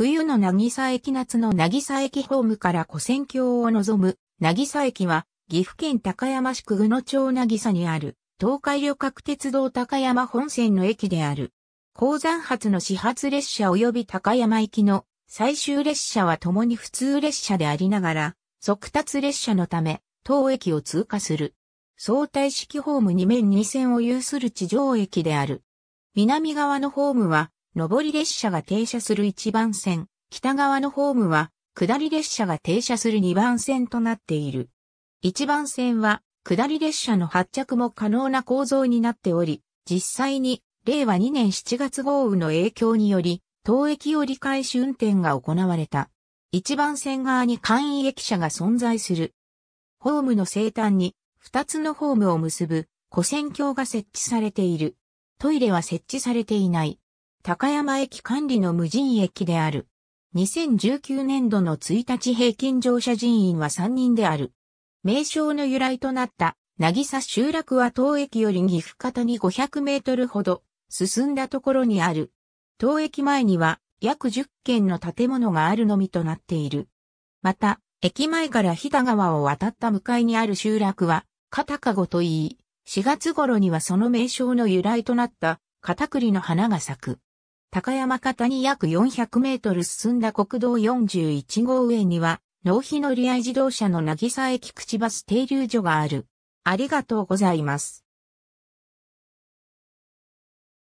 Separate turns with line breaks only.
冬の渚駅夏の渚駅ホームから古戦橋を望む渚駅は岐阜県高山市久久野町渚にある東海旅客鉄道高山本線の駅である。鉱山発の始発列車及び高山行きの最終列車は共に普通列車でありながら、速達列車のため、当駅を通過する。相対式ホーム2面2線を有する地上駅である。南側のホームは、上り列車が停車する1番線、北側のホームは、下り列車が停車する2番線となっている。1番線は、下り列車の発着も可能な構造になっており、実際に、令和2年7月豪雨の影響により、当駅折返し運転が行われた。1番線側に簡易駅舎が存在する。ホームの西端に、2つのホームを結ぶ、古線橋が設置されている。トイレは設置されていない。高山駅管理の無人駅である。2019年度の1日平均乗車人員は3人である。名称の由来となった、渚集落は当駅より岐阜方に500メートルほど進んだところにある。当駅前には約10軒の建物があるのみとなっている。また、駅前から日田川を渡った向かいにある集落は、片籠といい、4月頃にはその名称の由来となった、片栗の花が咲く。高山方に約400メートル進んだ国道41号上には、納費乗合自動車の渚駅口バス停留所がある。ありがとうございます。